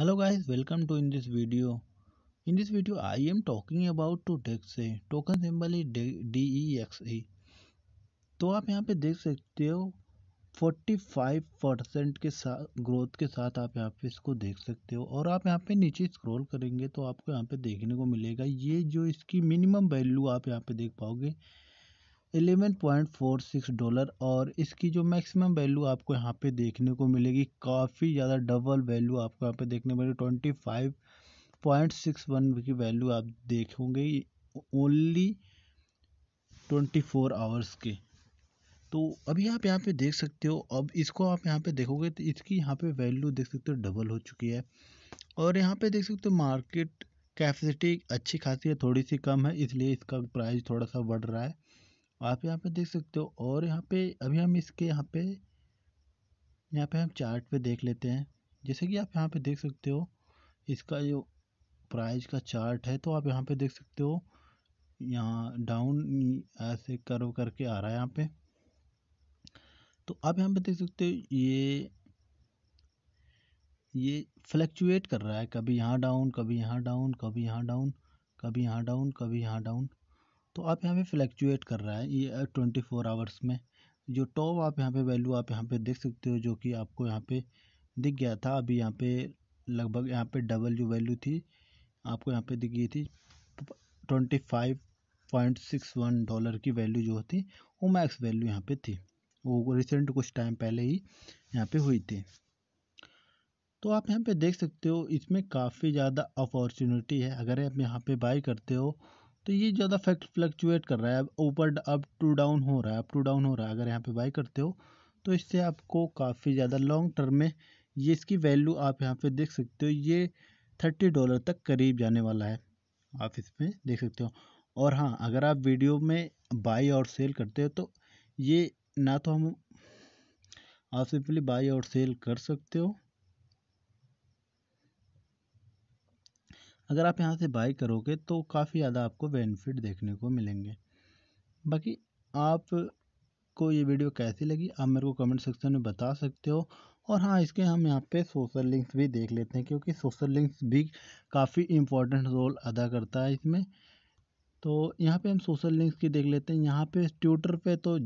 hello welcome to in this video in this video I am talking about to am a token symbol dexe D E X A तो आप यहाँ पे देख सकते हो 45 percent के साथ ग्रोथ के साथ आप यहाँ पे इसको देख सकते हो और आप यहाँ पे नीचे स्क्रॉल करेंगे तो आपको यहाँ पे देखने को मिलेगा ये जो इसकी मिनिमम वैल्यू आप यहाँ पे देख पाओगे eleven point four six dollar और इसकी जो मैक्सिमम वैल्यू आपको यहाँ पे देखने को मिलेगी काफ़ी ज़्यादा डबल वैल्यू आपको यहाँ पे देखने को मिलेगी twenty five point six one की वैल्यू आप देखोगे ओनली ट्वेंटी फोर आवर्स के तो अभी आप यहाँ पे देख सकते हो अब इसको आप यहाँ पे देखोगे तो इसकी यहाँ पे वैल्यू देख सकते हो डबल हो चुकी है और यहाँ पे देख सकते हो मार्केट कैपेसिटी अच्छी खासी है थोड़ी सी कम है इसलिए इसका प्राइस थोड़ा सा बढ़ रहा है आप यहाँ पे देख सकते हो और यहाँ पे अभी हम इसके यहाँ पे यहाँ पे हम चार्ट पे देख लेते हैं जैसे कि आप यहाँ पे देख सकते हो इसका जो प्राइस का चार्ट है तो आप यहाँ पे देख सकते हो यहाँ डाउन ऐसे कर्व करके आ रहा है यहाँ पे तो आप यहाँ पे देख सकते हो ये ये फ्लक्चुएट कर रहा है कभी यहाँ डाउन कभी यहाँ डाउन कभी यहाँ डाउन कभी यहाँ डाउन कभी यहाँ डाउन तो आप यहाँ पे फ्लैक्चुएट कर रहा है ये ट्वेंटी फोर आवर्स में जो टॉप आप यहाँ पे वैल्यू आप यहाँ पे देख सकते हो जो कि आपको यहाँ पे दिख गया था अभी यहाँ पे लगभग यहाँ पे डबल जो वैल्यू थी आपको यहाँ पे दिख गई थी twenty five point six one dollar की वैल्यू जो थी वो मैक्स वैल्यू यहाँ पे थी वो रिसेंट कुछ टाइम पहले ही यहाँ पे हुई थी तो आप यहाँ पे देख सकते हो इसमें काफ़ी ज़्यादा अपॉर्चुनिटी है अगर आप यहाँ पे बाई करते हो तो ये ज़्यादा फैक्ट फ्लक्चुएट कर रहा है ऊपर अप टू डाउन हो रहा है अप टू डाउन हो रहा है अगर यहाँ पे बाई करते हो तो इससे आपको काफ़ी ज़्यादा लॉन्ग टर्म में ये इसकी वैल्यू आप यहाँ पे देख सकते हो ये थर्टी डॉलर तक करीब जाने वाला है आप इसमें देख सकते हो और हाँ अगर आप वीडियो में बाई और सेल करते हो तो ये ना तो हम आप सिंपली बाई और सेल कर सकते हो अगर आप यहाँ से बाई करोगे तो काफ़ी ज़्यादा आपको बेनिफिट देखने को मिलेंगे बाकी आपको ये वीडियो कैसी लगी आप मेरे को कमेंट सेक्शन में बता सकते हो और हाँ इसके हम यहाँ पे सोशल लिंक्स भी देख लेते हैं क्योंकि सोशल लिंक्स भी काफ़ी इम्पोर्टेंट रोल अदा करता है इसमें तो यहाँ पे हम सोशल लिंक्स की देख लेते हैं यहाँ पे ट्विटर पे तो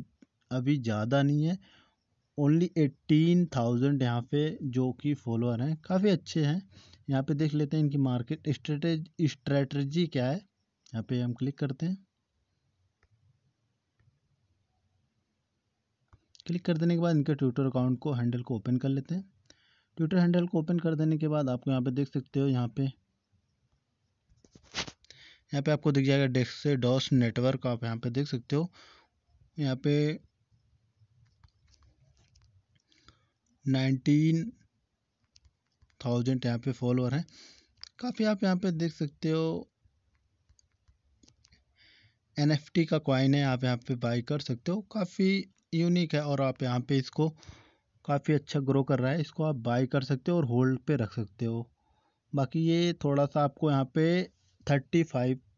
अभी ज़्यादा नहीं है ओनली एटीन थाउजेंड यहाँ पे जो कि फॉलोअर हैं काफ़ी अच्छे हैं यहाँ पे देख लेते हैं इनकी मार्केट स्ट्रेटेज स्ट्रेटजी क्या है यहाँ पे हम क्लिक करते हैं क्लिक कर देने के बाद इनके ट्विटर अकाउंट को हैंडल को ओपन कर लेते हैं ट्विटर हैंडल को ओपन कर देने के बाद आपको यहाँ पे देख सकते हो यहाँ पे यहाँ पे आपको दिख जाएगा डेस्क से डॉस नेटवर्क आप यहाँ पे देख सकते हो यहाँ पे नाइनटीन थाउजेंड यहाँ पे फॉलोअर हैं काफ़ी आप यहाँ पे देख सकते हो एन का कॉइन है आप यहाँ पे बाई कर सकते हो काफ़ी यूनिक है और आप यहाँ पे इसको काफ़ी अच्छा ग्रो कर रहा है इसको आप बाई कर सकते हो और होल्ड पे रख सकते हो बाकी ये थोड़ा सा आपको यहाँ पे थर्टी फाइव